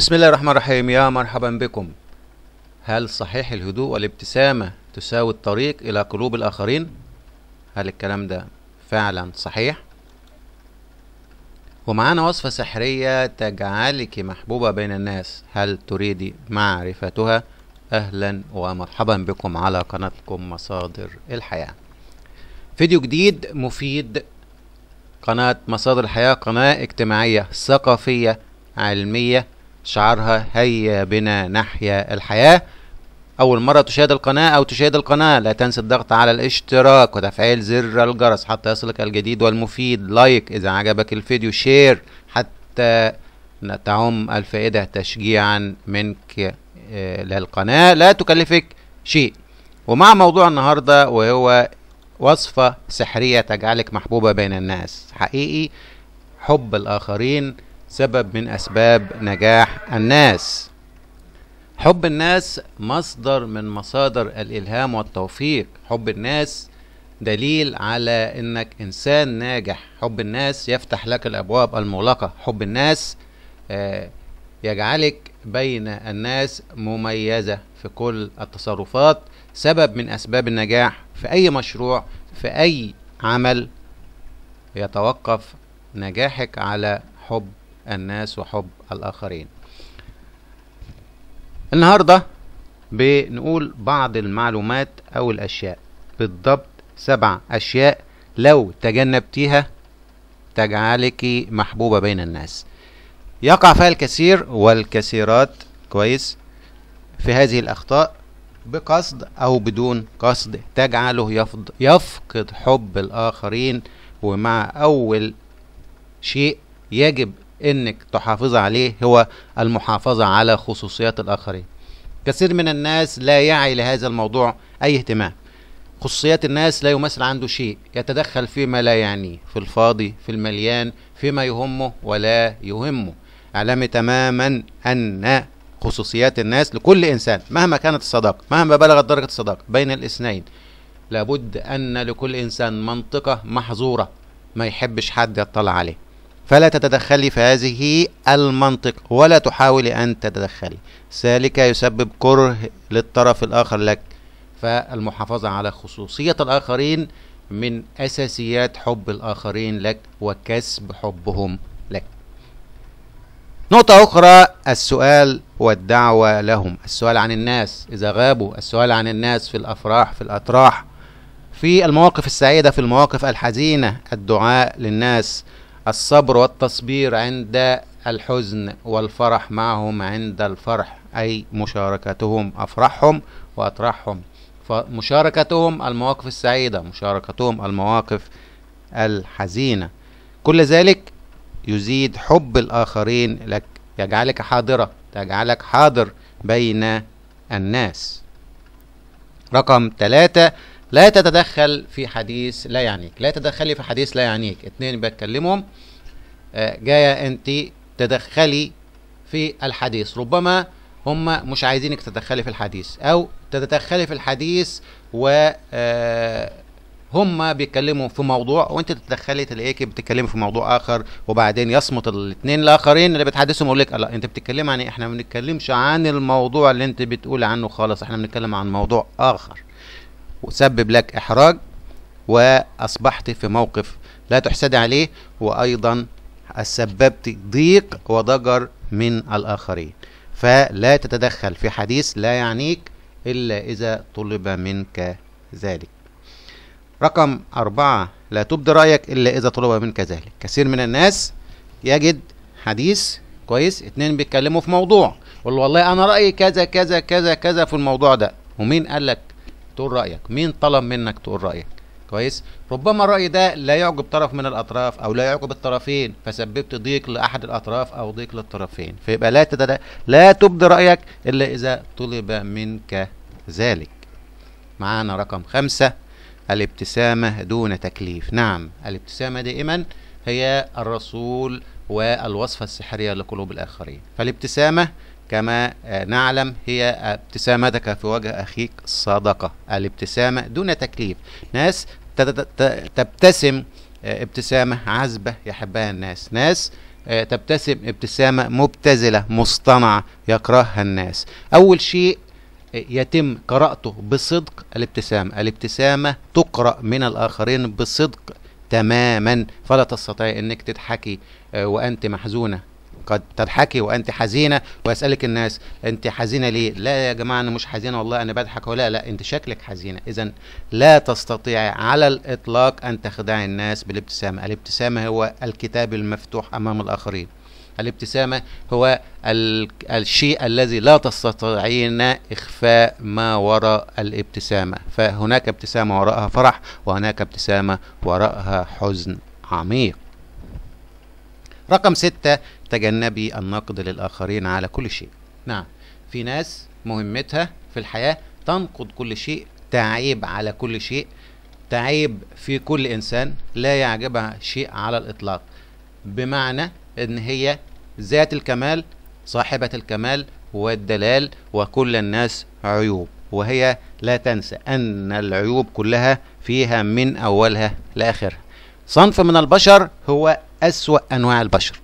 بسم الله الرحمن الرحيم يا مرحبا بكم هل صحيح الهدوء والابتسامة تساوي الطريق إلى قلوب الآخرين؟ هل الكلام ده فعلا صحيح؟ ومعانا وصفة سحرية تجعلك محبوبة بين الناس هل تريد معرفتها؟ أهلا ومرحبا بكم على قناتكم مصادر الحياة فيديو جديد مفيد قناة مصادر الحياة قناة اجتماعية ثقافية علمية شعارها هيا بنا نحيا الحياة أول مرة تشاهد القناة أو تشاهد القناة لا تنسى الضغط على الاشتراك وتفعيل زر الجرس حتى يصلك الجديد والمفيد لايك إذا عجبك الفيديو شير حتى تعم الفائدة تشجيعا منك آه، للقناة لا تكلفك شيء ومع موضوع النهاردة وهو وصفة سحرية تجعلك محبوبة بين الناس حقيقي حب الآخرين سبب من أسباب نجاح الناس حب الناس مصدر من مصادر الإلهام والتوفيق حب الناس دليل على انك انسان ناجح حب الناس يفتح لك الابواب المغلقه حب الناس آه، يجعلك بين الناس مميزه في كل التصرفات سبب من اسباب النجاح في اي مشروع في اي عمل يتوقف نجاحك على حب الناس وحب الآخرين النهاردة بنقول بعض المعلومات أو الأشياء بالضبط سبع أشياء لو تجنبتيها تجعلك محبوبة بين الناس يقع فيها الكثير والكثيرات كويس في هذه الأخطاء بقصد أو بدون قصد تجعله يفض يفقد حب الآخرين ومع أول شيء يجب انك تحافظ عليه هو المحافظة على خصوصيات الاخرين كثير من الناس لا يعي لهذا الموضوع اي اهتمام خصوصيات الناس لا يمثل عنده شيء يتدخل فيما لا يعنيه في الفاضي في المليان فيما يهمه ولا يهمه اعلمي تماما ان خصوصيات الناس لكل انسان مهما كانت الصداقه مهما بلغت درجه الصداقه بين الاثنين لابد ان لكل انسان منطقه محظوره ما يحبش حد يطلع عليه فلا تتدخلي في هذه المنطق ولا تحاولي أن تتدخلي ذلك يسبب كره للطرف الآخر لك فالمحافظة على خصوصية الآخرين من أساسيات حب الآخرين لك وكسب حبهم لك نقطة أخرى السؤال والدعوة لهم السؤال عن الناس إذا غابوا السؤال عن الناس في الأفراح في الأطراح في المواقف السعيدة في المواقف الحزينة الدعاء للناس الصبر والتصبير عند الحزن والفرح معهم عند الفرح أي مشاركتهم أفرحهم وأطرحهم فمشاركتهم المواقف السعيدة مشاركتهم المواقف الحزينة كل ذلك يزيد حب الآخرين لك يجعلك حاضرة تجعلك حاضر بين الناس رقم ثلاثة لا تتدخل في حديث لا يعنيك لا تتدخلي في حديث لا يعنيك اتنين بتكلمهم آه، جاية انت تدخلي في الحديث ربما هم مش عايزينك تتدخلي في الحديث او تتدخلي في الحديث و آه، هم بيتكلموا في موضوع وانت تتدخلي تلاقيكي بتتكلمي في موضوع اخر وبعدين يصمت الاثنين الاخرين اللي بتحدثهم يقول لك انت بتتكلم عن ايه احنا ما بنتكلمش عن الموضوع اللي انت بتقول عنه خالص احنا بنتكلم عن موضوع اخر وسبب لك إحراج وأصبحت في موقف لا تحسد عليه وأيضا سببت ضيق وضجر من الآخرين فلا تتدخل في حديث لا يعنيك إلا إذا طلب منك ذلك رقم أربعة لا تبدي رأيك إلا إذا طلب منك ذلك كثير من الناس يجد حديث كويس اتنين بيتكلموا في موضوع يقول والله أنا رأيي كذا كذا كذا كذا في الموضوع ده ومين قال لك تقول رايك مين طلب منك تقول رايك كويس ربما الراي ده لا يعجب طرف من الاطراف او لا يعجب الطرفين فسببت ضيق لاحد الاطراف او ضيق للطرفين فيبقى لا تدد... لا تبدي رايك الا اذا طلب منك ذلك معانا رقم خمسة الابتسامة دون تكليف نعم الابتسامة دائما هي الرسول والوصفة السحرية لقلوب الآخرين فالابتسامة كما نعلم هي ابتسامتك في وجه أخيك صدقة الابتسامة دون تكليف ناس تبتسم آه، ابتسامة عذبة يحبها الناس ناس آه، تبتسم ابتسامة مبتذلة مصطنعة يكرهها الناس أول شيء آه، يتم قراءته بصدق الابتسامة الابتسامة تقرأ من الآخرين بصدق تماما فلا تستطيع انك تضحكي وانت محزونه قد تضحكي وانت حزينه ويسالك الناس انت حزينه ليه لا يا جماعه انا مش حزينه والله انا بضحك ولا لا انت شكلك حزينه اذا لا تستطيعي على الاطلاق ان تخدعي الناس بالابتسامه الابتسامه هو الكتاب المفتوح امام الاخرين الابتسامه هو ال... الشيء الذي لا تستطيعين اخفاء ما وراء الابتسامه فهناك ابتسامه وراءها فرح وهناك ابتسامه وراءها حزن عميق رقم ستة تجنبي النقد للآخرين على كل شيء نعم في ناس مهمتها في الحياة تنقد كل شيء تعيب على كل شيء تعيب في كل إنسان لا يعجبها شيء على الإطلاق بمعنى إن هي ذات الكمال صاحبة الكمال والدلال وكل الناس عيوب وهي لا تنسى أن العيوب كلها فيها من أولها لآخرها صنف من البشر هو أسوأ أنواع البشر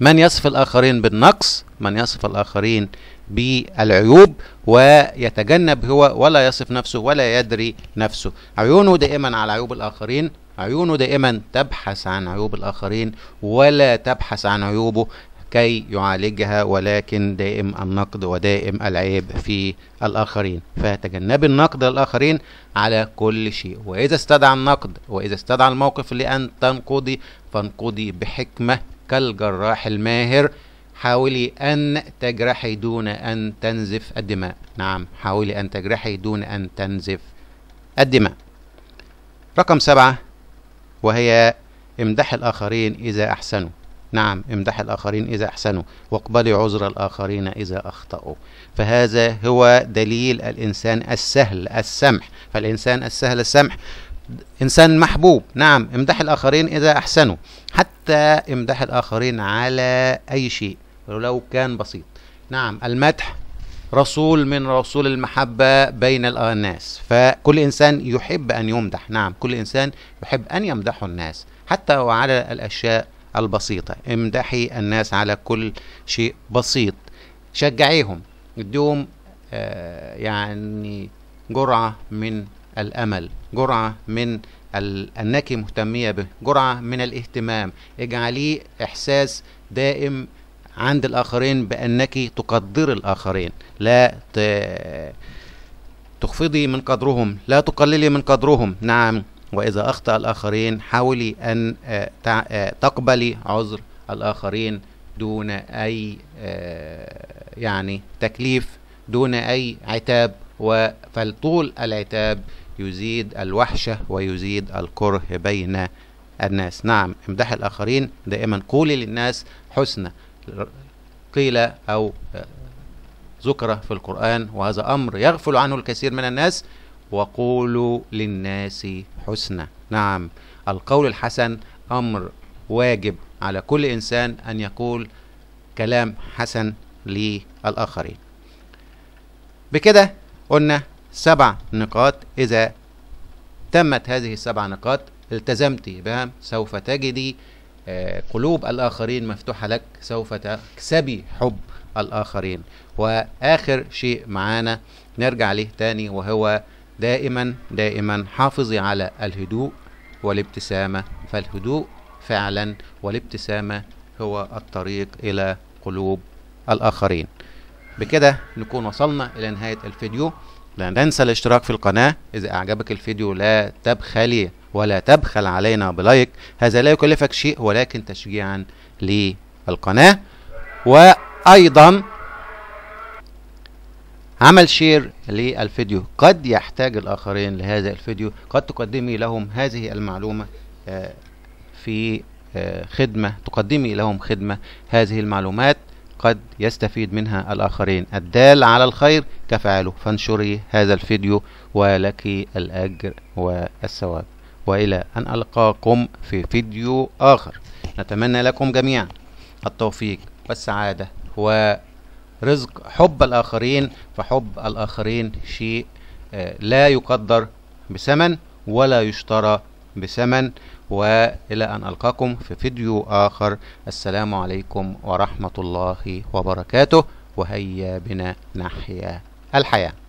من يصف الآخرين بالنقص من يصف الآخرين بالعيوب ويتجنب هو ولا يصف نفسه ولا يدري نفسه عيونه دائما على عيوب الآخرين عيونه دائما تبحث عن عيوب الآخرين ولا تبحث عن عيوبه كي يعالجها ولكن دائم النقد ودائم العيب في الآخرين فتجنب النقد للآخرين على كل شيء وإذا استدعى النقد وإذا استدعى الموقف لأن تنقضي فانقضي بحكمة كالجراح الماهر حاولي أن تجرحي دون أن تنزف الدماء نعم حاولي أن تجرحي دون أن تنزف الدماء رقم سبعة وهي امدح الآخرين إذا أحسنوا نعم امدح الآخرين إذا أحسنوا واقبلي عذر الآخرين إذا أخطأوا فهذا هو دليل الإنسان السهل السمح فالإنسان السهل السمح إنسان محبوب نعم امدح الآخرين إذا أحسنوا حتى امدح الآخرين على أي شيء ولو كان بسيط نعم المدح رسول من رسول المحبة بين الناس فكل إنسان يحب أن يمدح نعم كل إنسان يحب أن يمدح الناس حتى وعلى الأشياء البسيطة امدحي الناس على كل شيء بسيط شجعيهم اديهم آه، يعني جرعة من الأمل جرعة من أنك مهتمية به جرعة من الاهتمام اجعليه إحساس دائم عند الآخرين بأنك تقدر الآخرين لا ت... تخفضي من قدرهم لا تقللي من قدرهم نعم وإذا أخطأ الآخرين حاولي أن آه، آه، تقبلي عذر الآخرين دون أي آه، يعني تكليف دون أي عتاب فالطول العتاب يزيد الوحشة ويزيد الكره بين الناس نعم امدح الآخرين دائما قولي للناس حسنى قيل أو ذكر في القرآن وهذا أمر يغفل عنه الكثير من الناس وقولوا للناس حسنا نعم القول الحسن أمر واجب على كل إنسان أن يقول كلام حسن للآخرين بكده قلنا سبع نقاط إذا تمت هذه السبع نقاط التزمت بها سوف تجدي آه، قلوب الآخرين مفتوحة لك سوف تكسبي حب الآخرين وآخر شيء معانا نرجع ليه تاني وهو دائما دائما حافظي على الهدوء والابتسامة فالهدوء فعلا والابتسامة هو الطريق إلى قلوب الآخرين بكده نكون وصلنا إلى نهاية الفيديو لا ننسى الاشتراك في القناة إذا أعجبك الفيديو لا تبخلي ولا تبخل علينا بلايك هذا لا يكلفك شيء ولكن تشجيعا للقناة وأيضا عمل شير للفيديو قد يحتاج الآخرين لهذا الفيديو قد تقدمي لهم هذه المعلومة آه، في آه، خدمة تقدمي لهم خدمة هذه المعلومات قد يستفيد منها الآخرين الدال على الخير كفعله فانشري هذا الفيديو ولك الأجر والثواب وإلى أن ألقاكم في فيديو آخر نتمنى لكم جميعا التوفيق والسعادة و رزق حب الآخرين فحب الآخرين شيء آه، لا يقدر بثمن ولا يشترى بثمن وإلى أن ألقاكم في فيديو آخر السلام عليكم ورحمة الله وبركاته وهيا بنا نحيا الحياه